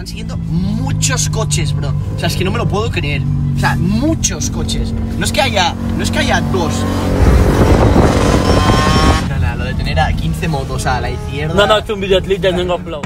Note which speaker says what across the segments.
Speaker 1: están siguiendo muchos coches, bro. O sea, es que no me lo puedo creer. O sea, muchos coches. No es que haya, no es que haya dos. lo de tener a 15 motos a la izquierda. No, no, es un videoclip de Nengo Flow.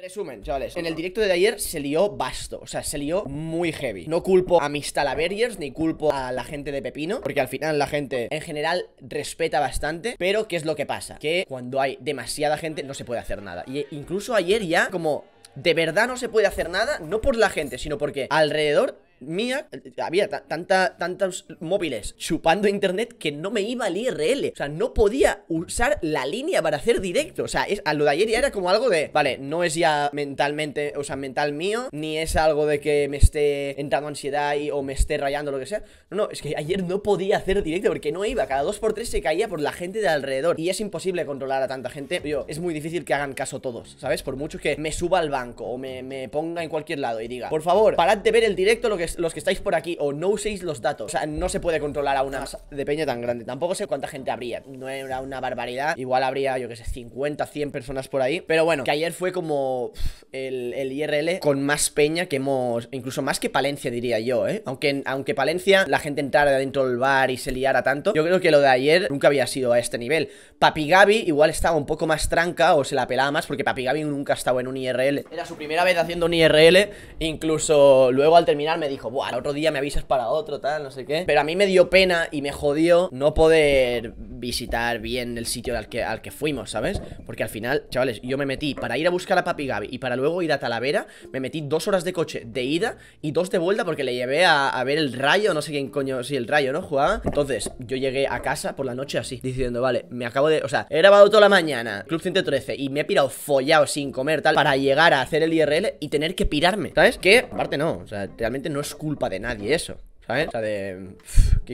Speaker 1: Resumen, chavales, en el directo de ayer se lió basto, o sea, se lió muy heavy No culpo a mis talaveriers, ni culpo a la gente de Pepino Porque al final la gente en general respeta bastante Pero ¿qué es lo que pasa? Que cuando hay demasiada gente no se puede hacer nada Y incluso ayer ya como de verdad no se puede hacer nada No por la gente, sino porque alrededor mía había tanta, tantos móviles chupando internet que no me iba al IRL. O sea, no podía usar la línea para hacer directo. O sea, es, a lo de ayer ya era como algo de, vale, no es ya mentalmente, o sea, mental mío, ni es algo de que me esté entrando ansiedad y, o me esté rayando, lo que sea. No, no, es que ayer no podía hacer directo porque no iba. Cada 2 por 3 se caía por la gente de alrededor. Y es imposible controlar a tanta gente. Yo, es muy difícil que hagan caso todos, ¿sabes? Por mucho que me suba al banco o me, me ponga en cualquier lado y diga, por favor, parad de ver el directo, lo que los que estáis por aquí o no uséis los datos. O sea, no se puede controlar a una de peña tan grande. Tampoco sé cuánta gente habría. No era una barbaridad. Igual habría, yo que sé, 50, 100 personas por ahí. Pero bueno, que ayer fue como el, IRL con más peña que hemos... Incluso más que Palencia, diría yo, ¿eh? Aunque, aunque Palencia la gente entrara dentro del bar y se liara tanto, yo creo que lo de ayer nunca había sido a este nivel. Papi Gaby igual estaba un poco más tranca o se la pelaba más porque Papi Gaby nunca estaba en un IRL. Era su primera vez haciendo un IRL. Incluso luego al terminar me dijo dijo, el otro día me avisas para otro, tal, no sé qué. Pero a mí me dio pena y me jodió no poder visitar bien el sitio al que, al que fuimos, ¿sabes? Porque al final, chavales, yo me metí para ir a buscar a Papi Gaby y para luego ir a Talavera, me metí dos horas de coche de ida y dos de vuelta porque le llevé a, ver el rayo, no sé quién coño, sí, el rayo, ¿no? Jugaba. Entonces, yo llegué a casa por la noche así, diciendo, vale, me acabo de, o sea, he grabado toda la mañana, Club 113, y me he pirado follado sin comer, tal, para llegar a hacer el IRL y tener que pirarme, ¿sabes? Que, aparte no, o sea, realmente no es culpa de nadie eso, ¿sabes? O sea, de...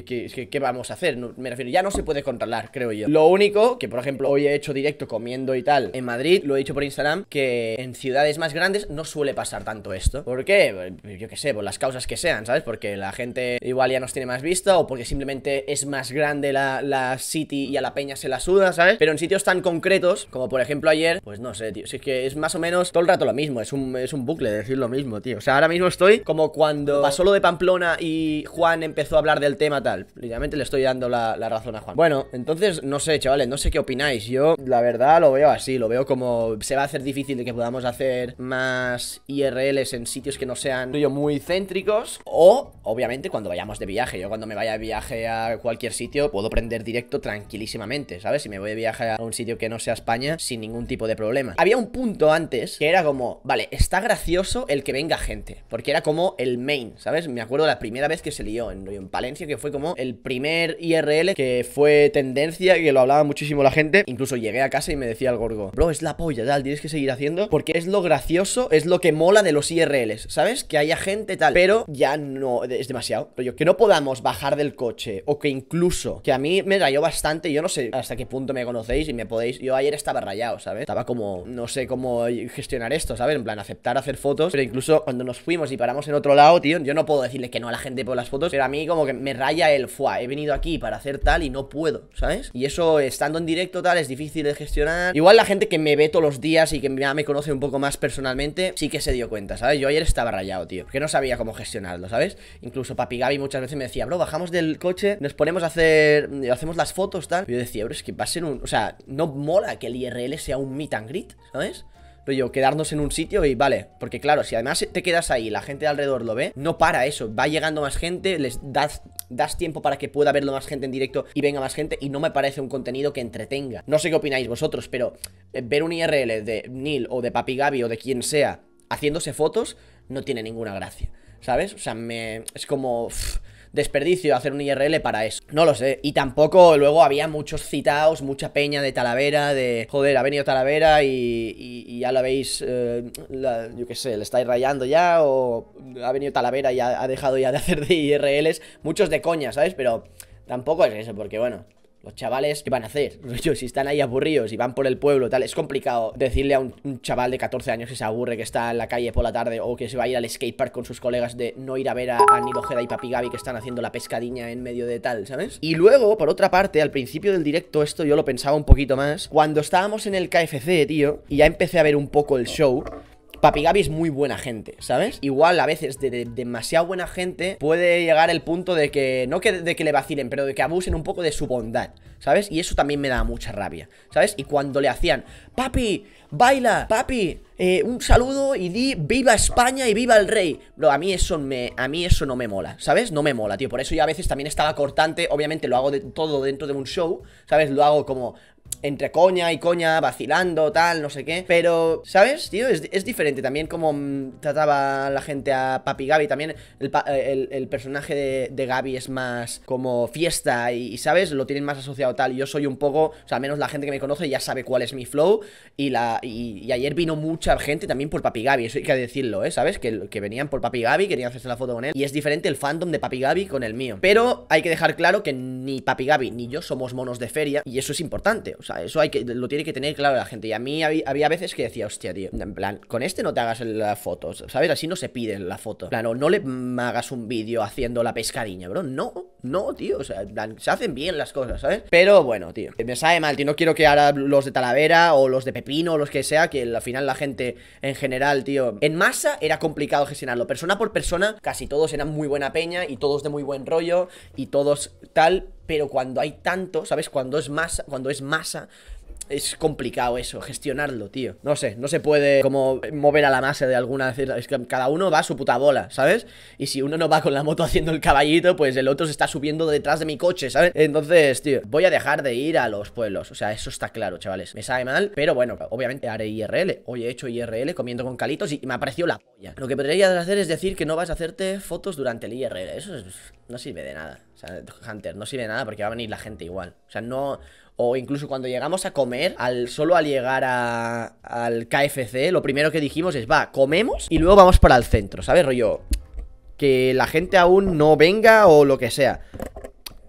Speaker 1: ¿Qué, vamos a hacer? me refiero, ya no se puede controlar, creo yo. Lo único que, por ejemplo, hoy he hecho directo comiendo y tal en Madrid, lo he dicho por Instagram, que en ciudades más grandes no suele pasar tanto esto. ¿Por qué? Pues, yo qué sé, por las causas que sean, ¿sabes? Porque la gente igual ya nos tiene más vista o porque simplemente es más grande la, la city y a la peña se la suda, ¿sabes? Pero en sitios tan concretos, como por ejemplo ayer, pues no sé, tío. es que es más o menos todo el rato lo mismo, es un, es un bucle decir lo mismo, tío. O sea, ahora mismo estoy como cuando pasó lo de Pamplona y Juan empezó a hablar del tema Literalmente le estoy dando la, razón a Juan. Bueno, entonces, no sé, chavales, no sé qué opináis. Yo, la verdad, lo veo así. Lo veo como se va a hacer difícil de que podamos hacer más IRLs en sitios que no sean muy céntricos. O, obviamente, cuando vayamos de viaje. Yo cuando me vaya de viaje a cualquier sitio, puedo prender directo tranquilísimamente, ¿sabes? Si me voy de viaje a un sitio que no sea España, sin ningún tipo de problema. Había un punto antes que era como, vale, está gracioso el que venga gente. Porque era como el main, ¿sabes? Me acuerdo la primera vez que se lió en, en Palencia, que como el primer IRL que fue tendencia, que lo hablaba muchísimo la gente. Incluso llegué a casa y me decía el gorgo, bro, es la polla, tal, tienes que seguir haciendo porque es lo gracioso, es lo que mola de los IRLs, ¿sabes? Que haya gente tal, pero ya no, es demasiado. Pero yo, que no podamos bajar del coche o que incluso, que a mí me rayó bastante, yo no sé hasta qué punto me conocéis y me podéis, yo ayer estaba rayado, ¿sabes? Estaba como, no sé cómo gestionar esto, ¿sabes? En plan, aceptar hacer fotos, pero incluso cuando nos fuimos y paramos en otro lado, tío, yo no puedo decirle que no a la gente por las fotos, pero a mí como que me raya el fuá, he venido aquí para hacer tal y no puedo, ¿sabes? Y eso estando en directo tal es difícil de gestionar. Igual la gente que me ve todos los días y que ya me conoce un poco más personalmente, sí que se dio cuenta, ¿sabes? Yo ayer estaba rayado, tío, que no sabía cómo gestionarlo, ¿sabes? Incluso Papi Gaby muchas veces me decía, bro, bajamos del coche, nos ponemos a hacer, hacemos las fotos, tal. yo decía, bro, es que va a ser un, o sea, no mola que el IRL sea un meet and greet, ¿sabes? yo quedarnos en un sitio y vale, porque claro, si además te quedas ahí y la gente alrededor lo ve, no para eso, va llegando más gente, les das, das tiempo para que pueda verlo más gente en directo y venga más gente y no me parece un contenido que entretenga. No sé qué opináis vosotros, pero eh, ver un IRL de Neil o de Papi Gaby o de quien sea haciéndose fotos no tiene ninguna gracia. ¿Sabes? O sea, me... Es como desperdicio hacer un IRL para eso. No lo sé. Y tampoco luego había muchos citados, mucha peña de Talavera, de joder, ha venido Talavera y, ya lo veis eh, yo qué sé, le estáis rayando ya o ha venido Talavera y ha, ha dejado ya de hacer de IRLs. Muchos de coña, ¿sabes? Pero tampoco es eso, porque bueno, los chavales, ¿qué van a hacer? si están ahí aburridos y van por el pueblo, tal, es complicado decirle a un, chaval de 14 años que se aburre, que está en la calle por la tarde o que se va a ir al skatepark con sus colegas de no ir a ver a, a y Papi Gaby que están haciendo la pescadilla en medio de tal, ¿sabes? Y luego, por otra parte, al principio del directo, esto yo lo pensaba un poquito más, cuando estábamos en el KFC, tío, y ya empecé a ver un poco el show, Papi Gaby es muy buena gente, ¿sabes? Igual a veces de, demasiado buena gente puede llegar el punto de que, no que, de que le vacilen, pero de que abusen un poco de su bondad, ¿sabes? Y eso también me da mucha rabia, ¿sabes? Y cuando le hacían, papi, baila, papi, eh, un saludo y di viva España y viva el rey. Bro, a mí eso me, a mí eso no me mola, ¿sabes? No me mola, tío. Por eso yo a veces también estaba cortante. Obviamente lo hago de todo dentro de un show, ¿sabes? Lo hago como entre coña y coña, vacilando, tal, no sé qué. Pero, ¿sabes, tío? Es, diferente también como mm, trataba la gente a Papi Gaby. También el, eh, personaje de, Gabi es más como fiesta y, ¿sabes? Lo tienen más asociado tal. Yo soy un poco, o sea, al menos la gente que me conoce ya sabe cuál es mi flow. Y, la, y, ayer vino mucha gente también por Papi Gabi eso hay que decirlo, ¿eh? ¿Sabes? Que, que venían por Papi Gabi, querían hacerse la foto con él. Y es diferente el fandom de Papi Gabi con el mío. Pero hay que dejar claro que ni Papi Gaby ni yo somos monos de feria y eso es importante. O sea, eso hay que, lo tiene que tener claro la gente. Y a mí había, veces que decía, hostia, tío, en plan, con este no te hagas las fotos, ¿sabes? Así no se piden la foto. En plan, no, le hagas un vídeo haciendo la pescadilla, bro. No, no, tío. O sea, se hacen bien las cosas, ¿sabes? Pero bueno, tío, me sabe mal, tío. No quiero que ahora los de Talavera o los de Pepino o los que sea, que al final la gente en general, tío, en masa era complicado gestionarlo. Persona por persona, casi todos eran muy buena peña y todos de muy buen rollo y todos pero cuando hay tanto, ¿sabes? Cuando es masa, cuando es masa, es complicado eso, gestionarlo, tío. No sé, no se puede como mover a la masa de alguna. Es que cada uno va a su puta bola, ¿sabes? Y si uno no va con la moto haciendo el caballito, pues el otro se está subiendo detrás de mi coche, ¿sabes? Entonces, tío, voy a dejar de ir a los pueblos. O sea, eso está claro, chavales. Me sabe mal, pero bueno, obviamente haré IRL. Hoy he hecho IRL comiendo con calitos y me apareció la polla. Lo que podrías hacer es decir que no vas a hacerte fotos durante el IRL. Eso no sirve de nada. O sea, Hunter, no sirve de nada porque va a venir la gente igual. O sea, no... O incluso cuando llegamos a comer, al, solo al llegar al KFC, lo primero que dijimos es, va, comemos y luego vamos para el centro, ¿sabes? Rollo, que la gente aún no venga o lo que sea.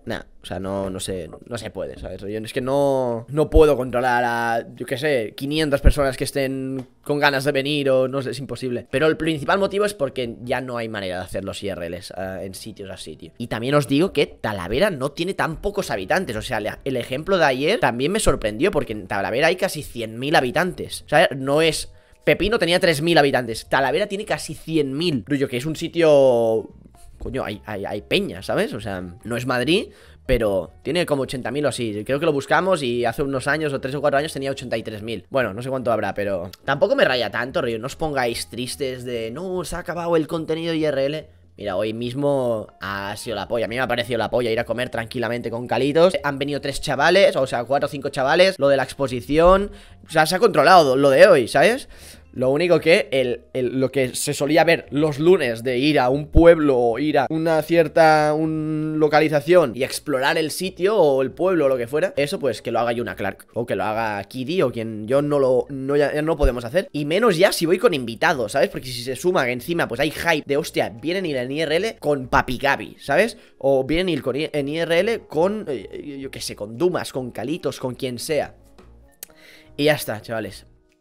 Speaker 1: Nah, o sea, no, no, se, no se puede, ¿sabes? Yo es que no, no puedo controlar a, yo qué sé, 500 personas que estén con ganas de venir o no sé, es imposible. Pero el principal motivo es porque ya no hay manera de hacer los IRLs ah, en sitios así, tío. Y también os digo que Talavera no tiene tan pocos habitantes. O sea, el ejemplo de ayer también me sorprendió porque en Talavera hay casi 100.000 habitantes. O sea, no es Pepino tenía 3.000 habitantes. Talavera tiene casi 100.000. Ruyo, que es un sitio coño, hay, hay, peña, ¿sabes? O sea, no es Madrid, pero tiene como 80.000 o así. Creo que lo buscamos y hace unos años o 3 o 4 años tenía 83.000. Bueno, no sé cuánto habrá, pero tampoco me raya tanto, Río. No os pongáis tristes de, no, se ha acabado el contenido IRL. Mira, hoy mismo ha sido la polla. A mí me ha parecido la polla ir a comer tranquilamente con calitos. Han venido tres chavales, o sea, cuatro o cinco chavales. Lo de la exposición, o sea, se ha controlado lo de hoy, ¿sabes? Lo único que lo que se solía ver los lunes de ir a un pueblo o ir a una cierta localización y explorar el sitio o el pueblo o lo que fuera, eso pues que lo haga Yuna Clark o que lo haga Kiddy o quien yo no lo no, podemos hacer. Y menos ya si voy con invitados, ¿sabes? Porque si se suma encima pues hay hype de hostia, vienen ir en IRL con Papi Gabi, ¿sabes? O vienen ir con, en IRL con, eh, yo qué sé, con Dumas, con Calitos, con quien sea. Y ya está, chavales.